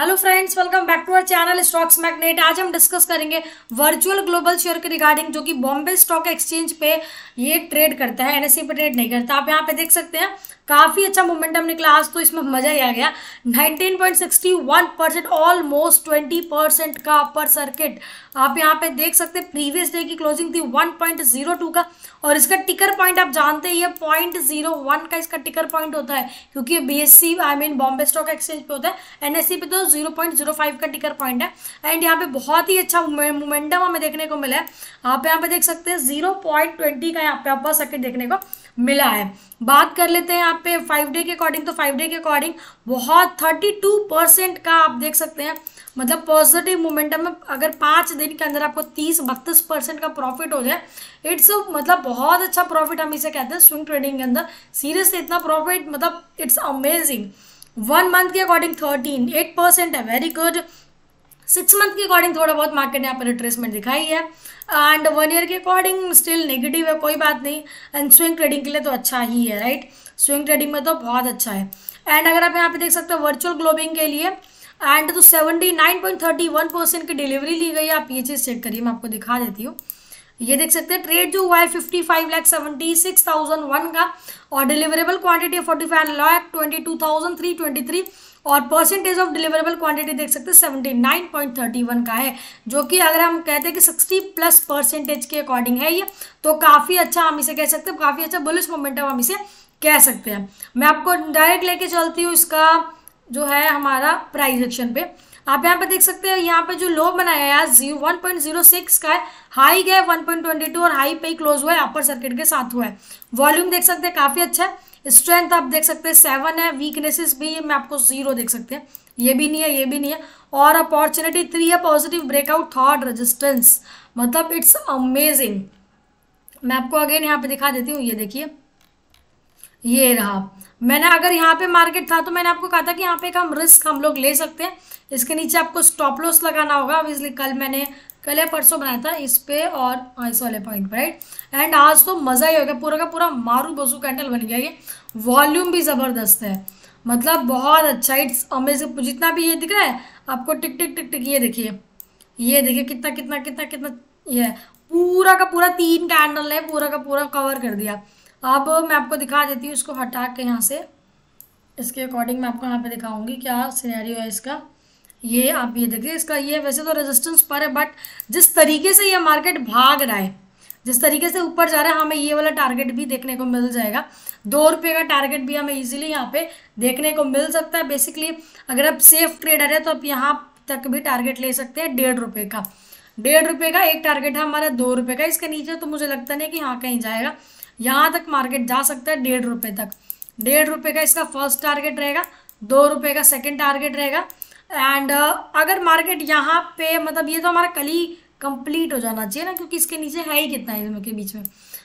hello friends welcome back to our channel stocks magnet आज हम discuss करेंगे virtual global share के regarding जो कि बॉम्बे स्टॉक एक्सचेंज पे ये ट्रेड करता है एनएससी पे ट्रेड नहीं करता आप यहाँ पे देख सकते हैं काफ़ी अच्छा मोमेंटम निकला आज तो इसमें मज़ा ही आ गया 19.61 परसेंट ऑलमोस्ट 20 परसेंट का अपर सर्किट आप यहाँ पे देख सकते हैं प्रीवियस डे की क्लोजिंग थी 1.02 का और इसका टिकर पॉइंट आप जानते ही है पॉइंट जीरो का इसका टिकर पॉइंट होता है क्योंकि B S I mean Bombay stock exchange पे होता है एन पे तो तो जीरो पॉइंट जीरो फाइव का टिकर पॉइंट है एंड यहाँ पे बहुत ही अच्छा मोमेंटम हमें देखने को मिला है आप यहाँ पे देख सकते हैं जीरो पॉइंट ट्वेंटी का यहाँ पे अपर सर्किट देखने को मिला है बात कर लेते हैं आप पे फाइव डे के अकॉर्डिंग तो फाइव डे के अकॉर्डिंग बहुत थर्टी टू परसेंट का आप देख सकते हैं मतलब पॉजिटिव मोमेंटम में अगर पाँच दिन के अंदर आपको तीस बत्तीस परसेंट का प्रॉफिट हो जाए इट्स मतलब बहुत अच्छा प्रॉफिट हम इसे कहते हैं स्विंग ट्रेडिंग के अंदर सीरियसली इतना प्रॉफिट मतलब इट्स अमेजिंग वन मंथ के अकॉर्डिंग थर्टीन एट परसेंट है वेरी गुड सिक्स मंथ के अकॉर्डिंग थोड़ा बहुत मार्केट ने यहाँ पर रिट्रेसमेंट दिखाई है एंड वन ईयर के अकॉर्डिंग स्टिल नेगेटिव है कोई बात नहीं एंड स्विंग ट्रेडिंग के लिए तो अच्छा ही है राइट स्विंग ट्रेडिंग में तो बहुत अच्छा है एंड अगर आप यहाँ पे देख सकते हो वर्चुअल ग्लोबिंग के लिए एंड तो seventy nine point thirty one percent की डिलीवरी ली गई आप ये चीज़ चेक करिए मैं आपको दिखा देती हूँ ये देख सकते हैं ट्रेड जो हुआ है fifty five lakh seventy six thousand one का और deliverable quantity forty five lakh twenty two thousand three twenty three और परसेंटेज ऑफ डिलीवरेबल क्वांटिटी देख सकते हैं seventy nine point thirty one का है जो कि अगर हम कहते हैं कि सिक्सटी प्लस परसेंटेज के अकॉर्डिंग है ये तो काफ़ी अच्छा हम इसे कह सकते हैं काफ़ी अच्छा बुलिस मोमेंटम हम इसे कह सकते हैं मैं आपको डायरेक्ट लेके चलती हूँ इसका जो है हमारा प्राइस एक्शन पे आप यहाँ पे देख सकते हैं यहाँ पे जो लो बनाया यार zero one point zero six का है हाई गया वन पॉइंट ट्वेंटी टू और हाई पे क्लोज हुआ है अपर सर्किट के साथ हुआ है वॉल्यूम देख सकते हैं काफ़ी अच्छा है स्ट्रेंथ आप देख सकते हैं सेवन है वीकनेसेस भी मैं आपको जीरो देख सकते हैं ये भी नहीं है ये भी नहीं है और अपॉर्चुनिटी थ्री है पॉजिटिव ब्रेकआउट थर्ड रजिस्टेंस मतलब इट्स अमेजिंग मैं आपको अगेन यहाँ पे दिखा देती हूँ ये देखिए ये रहा मैंने अगर यहाँ पे मार्केट था तो मैंने आपको कहा था कि यहाँ पे एक हम रिस्क हम लोग ले सकते हैं इसके नीचे आपको स्टॉप लॉस लगाना होगा ऑब्वियसली कल मैंने कल या परसों बनाया था इस पे और हाँ, इस वाले पॉइंट पर राइट एंड आज तो मज़ा ही हो गया पूरा का पूरा मारू बसू कैंडल बन गया ये वॉल्यूम भी ज़बरदस्त है मतलब बहुत अच्छा इट्स अमेजिंग जितना भी ये दिख रहा है आपको टिक टिक टिक टिक ये देखिए ये देखिए कितना कितना कितना कितना ये पूरा का पूरा तीन कैंडल ने पूरा का पूरा कवर कर दिया आप मैं आपको दिखा देती हूँ इसको हटा के यहाँ से इसके अकॉर्डिंग मैं आपको यहाँ पे दिखाऊंगी क्या सिनेरियो है इसका ये आप ये देखिए इसका ये वैसे तो रेजिस्टेंस पर है बट जिस तरीके से ये मार्केट भाग रहा है जिस तरीके से ऊपर जा रहा है हमें ये वाला टारगेट भी देखने को मिल जाएगा दो रुपये का टारगेट भी हमें इजीली यहाँ पे देखने को मिल सकता है बेसिकली अगर आप सेफ ट्रेडर है तो आप यहाँ तक भी टारगेट ले सकते हैं डेढ़ रुपये का डेढ़ रुपये का एक टारगेट है हमारा दो रुपये का इसके नीचे तो मुझे लगता नहीं कि हाँ कहीं जाएगा यहाँ तक मार्केट जा सकता है डेढ़ रुपये तक डेढ़ रुपये का इसका फर्स्ट टारगेट रहेगा दो रुपये का सेकेंड टारगेट रहेगा एंड uh, अगर मार्केट यहाँ पे मतलब ये तो हमारा कल ही कंप्लीट हो जाना चाहिए ना क्योंकि इसके नीचे है ही कितना है के बीच में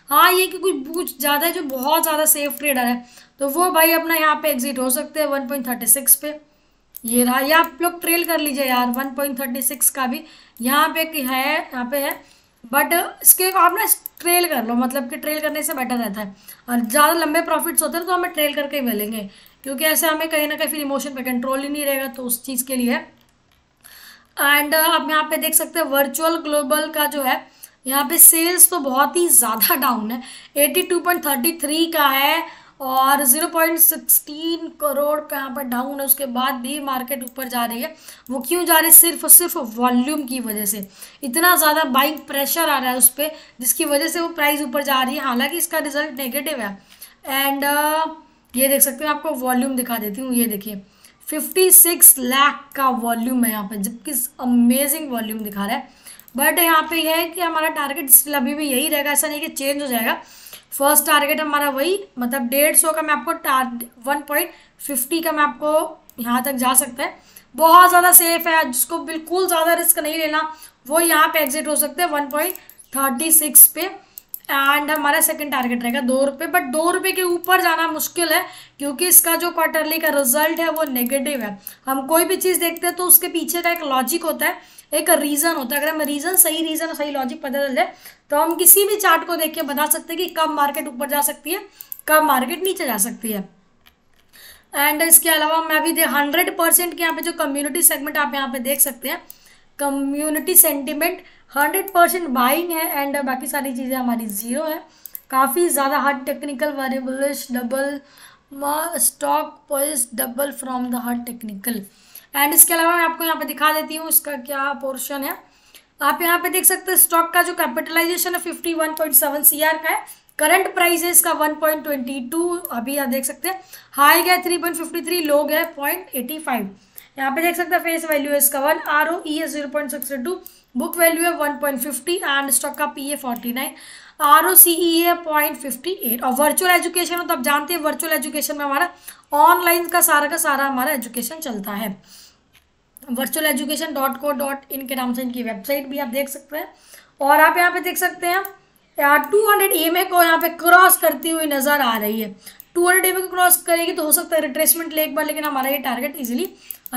हाँ ये कि कुछ कुछ ज़्यादा है जो बहुत ज़्यादा सेफ ट्रेडर है तो वो भाई अपना यहाँ पे एग्जिट हो सकते हैं वन पॉइंट थर्टी सिक्स पे ये रहा ये आप लोग ट्रेल कर लीजिए यार वन पॉइंट थर्टी सिक्स का भी यहाँ पे है यहाँ पे है बट uh, इसके आप ना ट्रेल कर लो मतलब कि ट्रेल करने से बेटर रहता है और ज़्यादा लंबे प्रॉफिट्स होते हैं तो हमें ट्रेल करके ही मिलेंगे क्योंकि ऐसे हमें कहीं ना कहीं फिर इमोशन पे कंट्रोल ही नहीं रहेगा तो उस चीज़ के लिए एंड uh, आप यहाँ पे देख सकते हैं वर्चुअल ग्लोबल का जो है यहाँ पे सेल्स तो बहुत ही ज़्यादा डाउन है 82.33 का है और 0.16 करोड़ का यहाँ पर डाउन है उसके बाद भी मार्केट ऊपर जा रही है वो क्यों जा रही है सिर्फ और सिर्फ वॉल्यूम की वजह से इतना ज़्यादा बाइंग प्रेशर आ रहा है उस पर जिसकी वजह से वो प्राइस ऊपर जा रही है हालांकि इसका रिजल्ट नेगेटिव है एंड uh, ये देख सकते हैं आपको वॉल्यूम दिखा देती हूँ ये देखिए 56 लाख का वॉल्यूम है यहाँ पर जबकि अमेजिंग वॉल्यूम दिखा रहा है बट यहाँ पे यह है कि हमारा टारगेट स्टिल अभी भी यही रहेगा ऐसा नहीं कि चेंज हो जाएगा फर्स्ट टारगेट हमारा वही मतलब डेढ़ सौ का मैं आपको वन पॉइंट फिफ्टी का मैं आपको यहाँ तक जा सकता है बहुत ज़्यादा सेफ है जिसको बिल्कुल ज़्यादा रिस्क नहीं लेना वो यहाँ पे एग्जिट हो सकते हैं वन पॉइंट थर्टी सिक्स पे एंड हमारा सेकंड टारगेट रहेगा दो रुपये बट दो रुपये के ऊपर जाना मुश्किल है क्योंकि इसका जो क्वार्टरली का रिजल्ट है वो नेगेटिव है हम कोई भी चीज़ देखते हैं तो उसके पीछे का एक लॉजिक होता है एक रीज़न होता है अगर हमें रीज़न सही रीज़न और सही लॉजिक पता चल जाए तो हम किसी भी चार्ट को देख के बता सकते हैं कि कब मार्केट ऊपर जा सकती है कब मार्केट नीचे जा सकती है एंड इसके अलावा मैं भी हंड्रेड परसेंट के यहाँ पे जो कम्युनिटी सेगमेंट आप यहाँ पे देख सकते हैं community sentiment hundred percent buying है एंड बाकी सारी चीज़ें हमारी ज़ीरो है काफ़ी ज़्यादा hard technical variable double stock poise double from the hard technical and इसके अलावा मैं आपको यहाँ पे दिखा देती हूँ इसका क्या पोर्शन है आप यहाँ पे देख सकते हैं स्टॉक का जो कैपिटलाइजेशन है fifty one point seven C R का है करंट प्राइस है इसका वन पॉइंट ट्वेंटी टू अभी यहाँ देख सकते हैं हाई गया three point fifty three low गया पॉइंट एटी फाइव यहाँ पे देख सकते हैं फेस वैल्यू है इसका वन आर ओ ई है zero point six two book value है one point fifty and stock का P A forty nine R O C E है पॉइंट फिफ्टी एट और वर्चुअल एजुकेशन हो तो आप जानते हैं वर्चुअल एजुकेशन में हमारा ऑनलाइन का सारा का सारा हमारा एजुकेशन चलता है virtual education dot co dot in के नाम से इनकी वेबसाइट भी आप देख सकते हैं और आप यहाँ पे देख सकते हैं टू हंड्रेड एम ए को यहाँ पे क्रॉस करती हुई नज़र आ रही है टू हंड्रेड एम ए को क्रॉस करेगी तो हो सकता है रिट्रेसमेंट ले एक बार लेकिन हमारा ये टारगेट ईजिली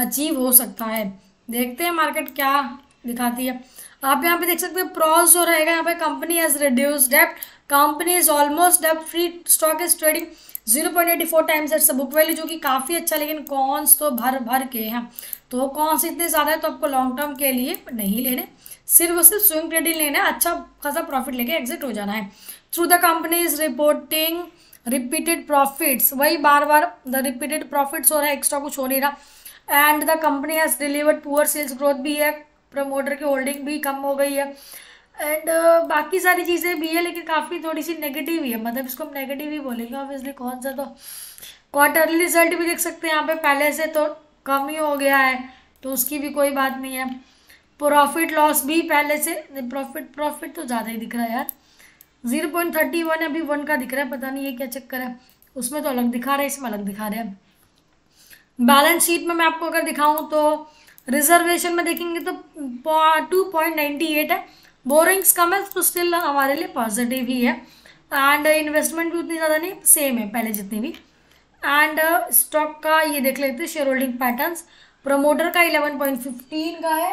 अचीव हो सकता है देखते हैं मार्केट क्या दिखाती है आप यहाँ पे देख सकते हैं प्रॉज जो रहेगा यहाँ पे कंपनी हैज रिड्यूस डेप्ट company is almost debt free stock is trading zero point eighty four times its book value जो कि काफ़ी अच्छा लेकिन कॉन्स तो भर भर के हैं तो कॉन्स इतने ज़्यादा है तो आपको लॉन्ग टर्म के लिए नहीं लेने सिर्फ और सिर्फ स्विंग ट्रेडिंग लेना है अच्छा खासा प्रॉफिट लेके एग्जिट हो जाना है through the company is reporting repeated profits वही बार बार द रिपीटेड प्रॉफिट्स हो रहा है एक्स्ट्रा कुछ हो नहीं रहा and the company has delivered poor sales growth भी है प्रमोटर की होल्डिंग भी कम हो गई है एंड uh, बाकी सारी चीज़ें भी है लेकिन काफ़ी थोड़ी सी नेगेटिव ही है मतलब इसको हम नेगेटिव ही बोलेंगे ऑब्वियसली कौन सा तो क्वार्टरली रिजल्ट भी देख सकते हैं यहाँ पे पहले से तो कम ही हो गया है तो उसकी भी कोई बात नहीं है प्रॉफिट लॉस भी पहले से प्रॉफिट प्रॉफिट तो ज़्यादा ही दिख रहा है यार जीरो पॉइंट थर्टी वन अभी वन का दिख रहा है पता नहीं ये क्या चक्कर है उसमें तो अलग दिखा रहा है इसमें अलग दिखा रहा है बैलेंस शीट में मैं आपको अगर दिखाऊँ तो रिजर्वेशन में देखेंगे तो टू पॉइंट नाइन्टी एट है बोरिंग्स कम है तो स्टिल हमारे लिए पॉजिटिव ही है एंड इन्वेस्टमेंट भी उतनी ज़्यादा नहीं सेम है पहले जितनी भी एंड स्टॉक का ये देख लेते हैं शेयर होल्डिंग पैटर्न प्रोमोटर का इलेवन पॉइंट फिफ्टीन का है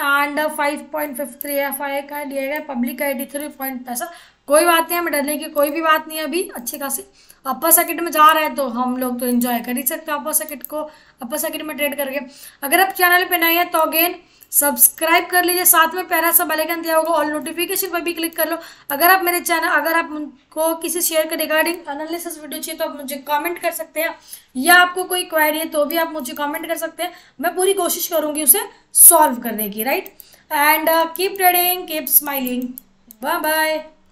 and five point fifth three F I का दिया गया पब्लिक का एटी थ्री पॉइंट पैसा कोई बात नहीं हमें डरने की कोई भी बात नहीं है अभी अच्छे खासे अपर सर्किट में जा रहा है तो हम लोग तो इन्जॉय कर ही सकते हैं अपर सर्किट को अपर सर्किट में ट्रेड करके अगर आप चैनल पर नए हैं तो अगेन सब्सक्राइब कर लीजिए साथ में पैरा सा बेलाइकन दिया होगा और नोटिफिकेशन पर भी क्लिक कर लो अगर आप मेरे चैनल अगर आप उनको किसी शेयर के रिगार्डिंग एनालिसिस वीडियो चाहिए तो आप मुझे कमेंट कर सकते हैं या आपको कोई क्वायरी है तो भी आप मुझे कमेंट कर सकते हैं मैं पूरी कोशिश करूँगी उसे सॉल्व करने की right and keep trading keep smiling bye bye